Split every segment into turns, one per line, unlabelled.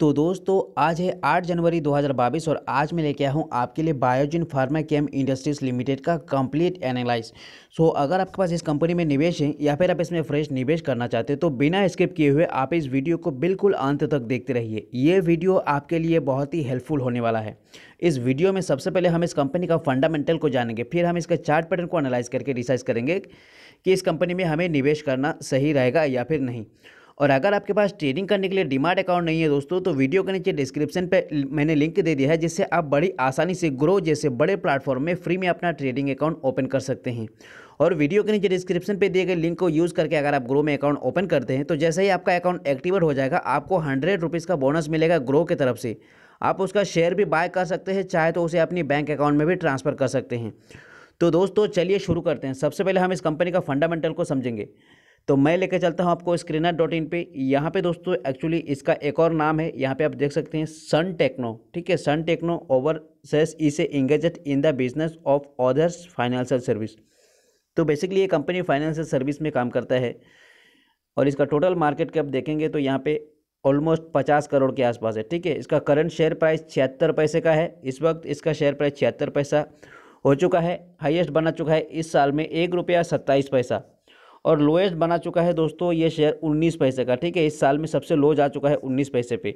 तो दोस्तों आज है 8 जनवरी 2022 और आज मैं लेके आया हूँ आपके लिए Biogen pharma chem industries limited का कंप्लीट एनालाइज सो अगर आपके पास इस कंपनी में निवेश है या फिर आप इसमें फ्रेश निवेश करना चाहते हैं तो बिना स्किप किए हुए आप इस वीडियो को बिल्कुल अंत तक देखते रहिए ये वीडियो आपके लिए बहुत ही हेल्पफुल होने वाला है इस वीडियो में सबसे पहले हम इस कंपनी का फंडामेंटल को जानेंगे फिर हम इसका चार्ट पैटर्न को एनालाइज करके डिसाइड करेंगे कि इस कंपनी में हमें निवेश करना सही रहेगा या फिर नहीं और अगर आपके पास ट्रेडिंग करने के लिए डिमार्ट अकाउंट नहीं है दोस्तों तो वीडियो के नीचे डिस्क्रिप्शन पर मैंने लिंक दे दिया है जिससे आप बड़ी आसानी से ग्रो जैसे बड़े प्लेटफॉर्म में फ्री में अपना ट्रेडिंग अकाउंट ओपन कर सकते हैं और वीडियो के नीचे डिस्क्रिप्शन पे दिए गए लिंक को यूज़ करके अगर आप ग्रो में अकाउंट ओपन करते हैं तो जैसे ही आपका अकाउंट एक्टिवेट हो जाएगा आपको हंड्रेड रुपीज़ का बोनस मिलेगा ग्रो की तरफ से आप उसका शेयर भी बाय कर सकते हैं चाहे तो उसे अपनी बैंक अकाउंट में भी ट्रांसफ़र कर सकते हैं तो दोस्तों चलिए शुरू करते हैं सबसे पहले हम इस कंपनी का फंडामेंटल को समझेंगे तो मैं लेकर चलता हूँ आपको स्क्रीनर डॉट इन पर यहाँ पर दोस्तों एक्चुअली इसका एक और नाम है यहाँ पर आप देख सकते हैं सन टेक्नो ठीक है सन टेक्नो ओवर सेस इसे engaged in the business of others financial service तो बेसिकली ये कंपनी फाइनेंशियल सर्विस में काम करता है और इसका टोटल मार्केट कैप देखेंगे तो यहाँ पे ऑलमोस्ट पचास करोड़ के आसपास है ठीक है इसका करंट शेयर प्राइस छिहत्तर पैसे का है इस वक्त इसका शेयर प्राइस छिहत्तर पैसा हो चुका है हाईएस्ट बना चुका है इस साल में एक रुपया सत्ताईस पैसा और लोएस्ट बना चुका है दोस्तों ये शेयर उन्नीस पैसे का ठीक है इस साल में सबसे लो जा चुका है उन्नीस पैसे पे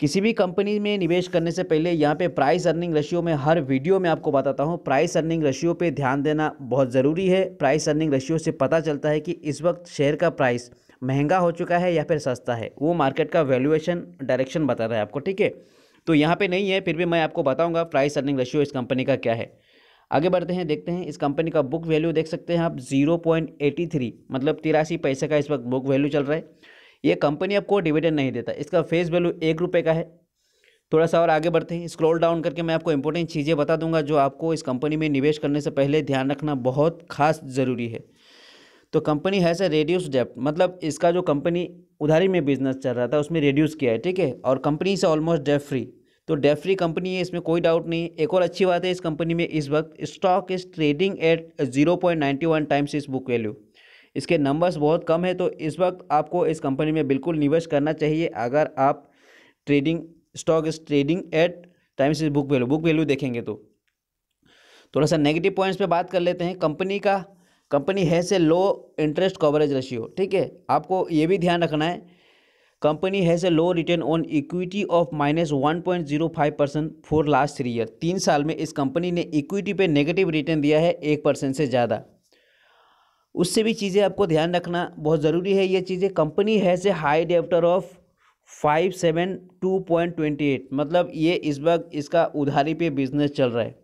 किसी भी कंपनी में निवेश करने से पहले यहाँ पे प्राइस अर्निंग रेशियो में हर वीडियो में आपको बताता हूँ प्राइस अर्निंग रेशियो पे ध्यान देना बहुत ज़रूरी है प्राइस अर्निंग रेशियो से पता चलता है कि इस वक्त शेयर का प्राइस महंगा हो चुका है या फिर सस्ता है वो मार्केट का वैल्यूएशन डायरेक्शन बता रहा है आपको ठीक है तो यहाँ पर नहीं है फिर भी मैं आपको बताऊँगा प्राइस अर्निंग रेशियो इस कंपनी का क्या है आगे बढ़ते हैं देखते हैं इस कंपनी का बुक वैल्यू देख सकते हैं आप जीरो पॉइंट एटी थ्री मतलब तिरासी पैसे का इस वक्त बुक वैल्यू चल रहा है ये कंपनी आपको डिविडेंड नहीं देता इसका फेस वैल्यू एक रुपये का है थोड़ा सा और आगे बढ़ते हैं स्क्रॉल डाउन करके मैं आपको इंपॉर्टेंट चीज़ें बता दूंगा जो आपको इस कंपनी में निवेश करने से पहले ध्यान रखना बहुत खास ज़रूरी है तो कंपनी है सर रेड्यूस डेप्ट मतलब इसका जो कंपनी उधारी में बिजनेस चल रहा था उसमें रेड्यूस किया है ठीक है और कंपनी से ऑलमोस्ट डेप फ्री तो डेफरी कंपनी है इसमें कोई डाउट नहीं एक और अच्छी बात है इस कंपनी में इस वक्त stock is trading at zero point ninety one times इस बुक वैल्यू इसके नंबर्स बहुत कम है तो इस वक्त आपको इस कंपनी में बिल्कुल निवेश करना चाहिए अगर आप trading stock is trading at times is book value book value देखेंगे तो थोड़ा सा नेगेटिव पॉइंट्स पर बात कर लेते हैं कंपनी का कंपनी है से लो इंटरेस्ट कवरेज रेशियो ठीक है आपको ये भी ध्यान रखना है company has a low return on equity of minus one point zero five percent for last three year तीन साल में इस कंपनी ने इक्विटी पे नेगेटिव रिटर्न दिया है एक परसेंट से ज़्यादा उससे भी चीज़ें आपको ध्यान रखना बहुत ज़रूरी है ये चीज़ें company has a high debtor of five seven two point twenty eight मतलब ये इस वक्त इसका उधारी पे बिजनेस चल रहा है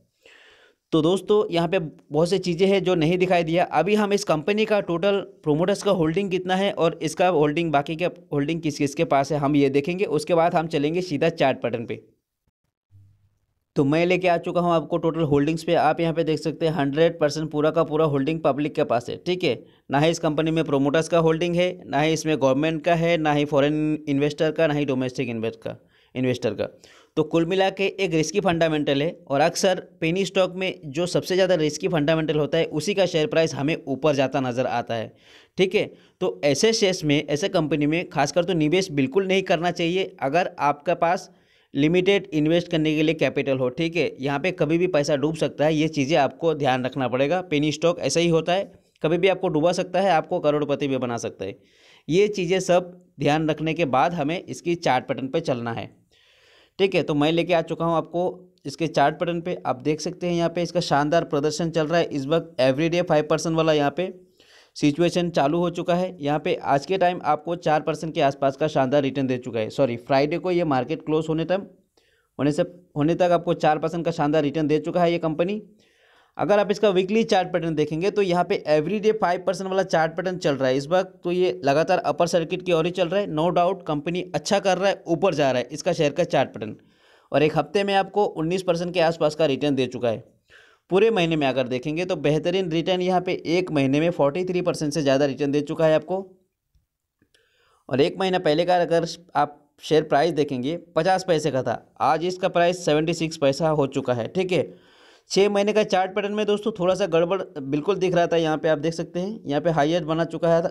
तो दोस्तों यहाँ पे बहुत सी चीज़ें हैं जो नहीं दिखाई दिया अभी हम इस कंपनी का टोटल प्रोमोटर्स का होल्डिंग कितना है और इसका होल्डिंग बाकी के होल्डिंग किस किसके पास है हम ये देखेंगे उसके बाद हम चलेंगे सीधा चार्ट पैटर्न पे तो मैं लेके आ चुका हूँ आपको टोटल होल्डिंग्स पे आप यहाँ पे देख सकते हैं हंड्रेड परसेंट पूरा का पूरा होल्डिंग पब्लिक के पास है ठीक है ना ही इस कंपनी में प्रोमोटर्स का होल्डिंग है ना ही इसमें गवर्नमेंट का है ना ही फॉरेन इन्वेस्टर का ना ही डोमेस्टिक इन्वेस्ट का इन्वेस्टर का तो कुल मिला के एक रिस्की फंडामेंटल है और अक्सर पेनी स्टॉक में जो सबसे ज़्यादा रिस्की फंडामेंटल होता है उसी का शेयर प्राइस हमें ऊपर जाता नज़र आता है ठीक है तो ऐसे शेयर्स में ऐसे कंपनी में खासकर तो निवेश बिल्कुल नहीं करना चाहिए अगर आपके पास लिमिटेड इन्वेस्ट करने के लिए कैपिटल हो ठीक है यहाँ पर कभी भी पैसा डूब सकता है ये चीज़ें आपको ध्यान रखना पड़ेगा पेनी स्टॉक ऐसा ही होता है कभी भी आपको डूबा सकता है आपको करोड़पति भी बना सकता है ये चीज़ें सब ध्यान रखने के बाद हमें इसकी चार्ट पैटर्न पर चलना है ठीक है तो मैं लेके आ चुका हूँ आपको इसके चार्ट पैटर्न पे आप देख सकते हैं यहाँ पे इसका शानदार प्रदर्शन चल रहा है इस वक्त एवरीडे फाइव परसेंट वाला यहाँ पे सिचुएशन चालू हो चुका है यहाँ पे आज के टाइम आपको चार परसेंट के आसपास का शानदार रिटर्न दे चुका है सॉरी फ्राइडे को ये मार्केट क्लोज होने तक होने से होने तक आपको चार परसेंट का शानदार रिटर्न दे चुका है ये कंपनी अगर आप इसका वीकली चार्ट पैटर्न देखेंगे तो यहाँ पे एवरी डे फाइव परसेंट वाला चार्ट पैटर्न चल रहा है इस वक्त तो ये लगातार अपर सर्किट की ओर ही चल रहा है नो डाउट कंपनी अच्छा कर रहा है ऊपर जा रहा है इसका शेयर का चार्ट पैटर्न और एक हफ्ते में आपको उन्नीस परसेंट के आसपास का रिटर्न दे चुका है पूरे महीने में अगर देखेंगे तो बेहतरीन रिटर्न यहाँ पर एक महीने में फोर्टी थ्री परसेंट से ज़्यादा रिटर्न दे चुका है आपको और एक महीना पहले का अगर आप शेयर प्राइस देखेंगे पचास पैसे का था आज इसका प्राइस सेवेंटी सिक्स पैसा हो चुका है ठीक है छः महीने का चार्ट पैटर्न में दोस्तों थोड़ा सा गड़बड़ बिल्कुल दिख रहा था यहाँ पे आप देख सकते हैं यहाँ पे हाइएस्ट बना चुका है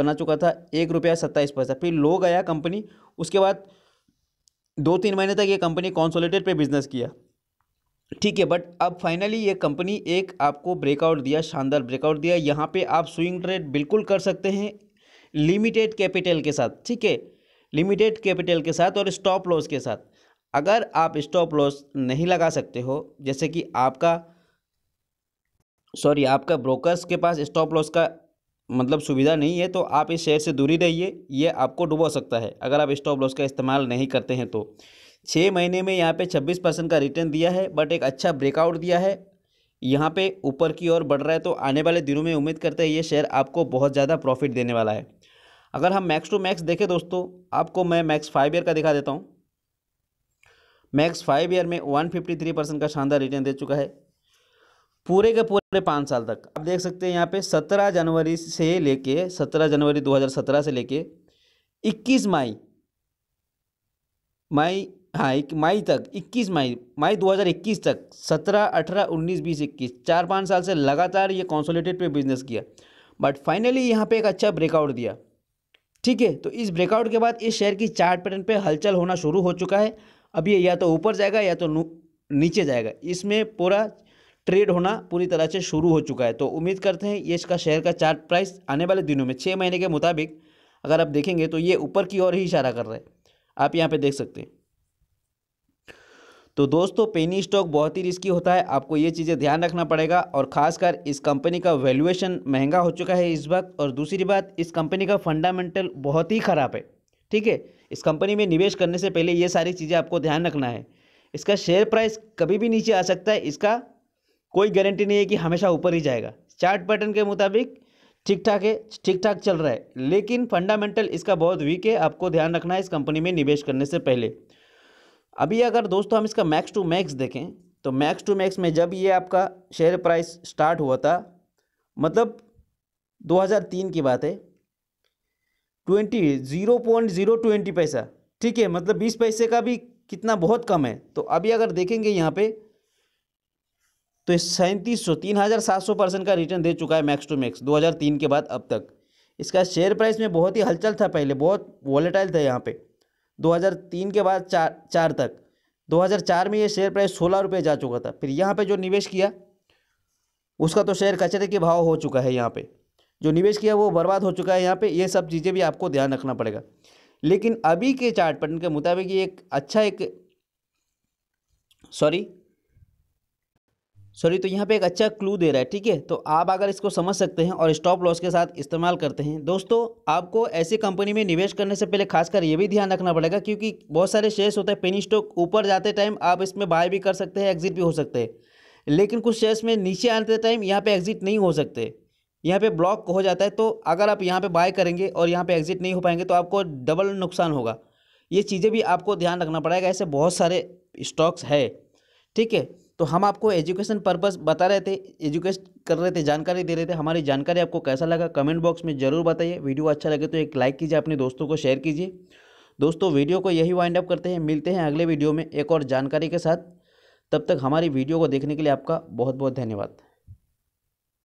बना चुका था एक रुपया सत्ताईस पैसा फिर लो गया कंपनी उसके बाद दो तीन महीने तक ये कंपनी कॉन्सोलेटेड पे बिजनेस किया ठीक है बट अब फाइनली ये कंपनी एक आपको ब्रेकआउट दिया शानदार ब्रेकआउट दिया यहाँ पर आप स्विंग ट्रेड बिल्कुल कर सकते हैं लिमिटेड कैपिटल के साथ ठीक है लिमिटेड कैपिटल के साथ और स्टॉप लॉस के साथ अगर आप स्टॉप लॉस नहीं लगा सकते हो जैसे कि आपका सॉरी आपका ब्रोकर्स के पास स्टॉप लॉस का मतलब सुविधा नहीं है तो आप इस शेयर से दूरी रहिए ये आपको डुबो सकता है अगर आप स्टॉप लॉस का इस्तेमाल नहीं करते हैं तो छः महीने में यहाँ पे छब्बीस परसेंट का रिटर्न दिया है बट एक अच्छा ब्रेकआउट दिया है यहाँ पे ऊपर की ओर बढ़ रहा है तो आने वाले दिनों में उम्मीद करते हैं ये शेयर आपको बहुत ज़्यादा प्रॉफिट देने वाला है अगर हम मैक्स टू मैक्स देखें दोस्तों आपको मैं मैक्स फाइव ईयर का दिखा देता हूँ मैक्स फाइव ईयर में वन फिफ्टी थ्री परसेंट का शानदार रिटर्न दे चुका है पूरे के पूरे पाँच साल तक आप देख सकते हैं यहाँ पे सत्रह जनवरी से लेके सत्रह जनवरी दो हज़ार सत्रह से लेके इक्कीस मई मई हाँ एक मई तक इक्कीस मई मई दो हजार इक्कीस तक सत्रह अठारह उन्नीस बीस इक्कीस चार पाँच साल से लगातार ये कॉन्सोलेटेड पे बिजनेस किया बट फाइनली यहाँ पे एक अच्छा ब्रेकआउट दिया ठीक है तो इस ब्रेकआउट के बाद इस शेयर की चार्ट पैटर्न पे हलचल होना शुरू हो चुका है अब ये या तो ऊपर जाएगा या तो नीचे जाएगा इसमें पूरा ट्रेड होना पूरी तरह से शुरू हो चुका है तो उम्मीद करते हैं ये इसका शेयर का चार्ट प्राइस आने वाले दिनों में छः महीने के मुताबिक अगर आप देखेंगे तो ये ऊपर की ओर ही इशारा कर रहा है आप यहाँ पे देख सकते हैं तो दोस्तों पेनी स्टॉक बहुत ही रिस्की होता है आपको ये चीज़ें ध्यान रखना पड़ेगा और खासकर इस कंपनी का वैल्यूएशन महंगा हो चुका है इस वक्त और दूसरी बात इस कंपनी का फंडामेंटल बहुत ही ख़राब है ठीक है इस कंपनी में निवेश करने से पहले ये सारी चीज़ें आपको ध्यान रखना है इसका शेयर प्राइस कभी भी नीचे आ सकता है इसका कोई गारंटी नहीं है कि हमेशा ऊपर ही जाएगा चार्ट पैटर्न के मुताबिक ठीक ठाक है ठीक ठाक चल रहा है लेकिन फंडामेंटल इसका बहुत वीक है आपको ध्यान रखना है इस कंपनी में निवेश करने से पहले अभी अगर दोस्तों हम इसका मैक्स टू मैक्स देखें तो मैक्स टू मैक्स में जब ये आपका शेयर प्राइस स्टार्ट हुआ था मतलब 2003 की बात है twenty zero point zero twenty पैसा ठीक है मतलब बीस पैसे का भी कितना बहुत कम है तो अभी अगर देखेंगे यहाँ पे तो सैंतीस सौ तीन हज़ार सात सौ परसेंट का रिटर्न दे चुका है मैक्स टू मैक्स दो हज़ार तीन के बाद अब तक इसका शेयर प्राइस में बहुत ही हलचल था पहले बहुत वॉलेटाइल था यहाँ हज़ार तीन के बाद चार चार तक 2004 में ये शेयर प्राइस सोलह रुपये जा चुका था फिर यहाँ पे जो निवेश किया उसका तो शेयर कचरे के भाव हो चुका है यहाँ पे जो निवेश किया वो बर्बाद हो चुका है यहाँ पे ये सब चीज़ें भी आपको ध्यान रखना पड़ेगा लेकिन अभी के चार्ट पैटर्न के मुताबिक ये एक अच्छा एक सॉरी सॉरी तो यहाँ पे एक अच्छा क्लू दे रहा है ठीक है तो आप अगर इसको समझ सकते हैं और स्टॉप लॉस के साथ इस्तेमाल करते हैं दोस्तों आपको ऐसी कंपनी में निवेश करने से पहले खासकर ये भी ध्यान रखना पड़ेगा क्योंकि बहुत सारे शेयर्स होते हैं पेनी स्टॉक ऊपर जाते टाइम आप इसमें बाय भी कर सकते हैं एग्जिट भी हो सकते हैं लेकिन कुछ शेयर्स में नीचे आते टाइम यहाँ पर एग्जिट नहीं हो सकते यहाँ पे ब्लॉक हो जाता है तो अगर आप यहाँ पे बाय करेंगे और यहाँ पे एग्जिट नहीं हो पाएंगे तो आपको डबल नुकसान होगा ये चीज़ें भी आपको ध्यान रखना पड़ेगा ऐसे बहुत सारे स्टॉक्स है ठीक है तो हम आपको एजुकेशन पर्पस बता रहे थे एजुकेट कर रहे थे जानकारी दे रहे थे हमारी जानकारी आपको कैसा लगा कमेंट बॉक्स में ज़रूर बताइए वीडियो अच्छा लगे तो एक लाइक कीजिए अपने दोस्तों को शेयर कीजिए दोस्तों वीडियो को यही वाइंड अप करते हैं मिलते हैं अगले वीडियो में एक और जानकारी के साथ तब तक हमारी वीडियो को देखने के लिए आपका बहुत बहुत धन्यवाद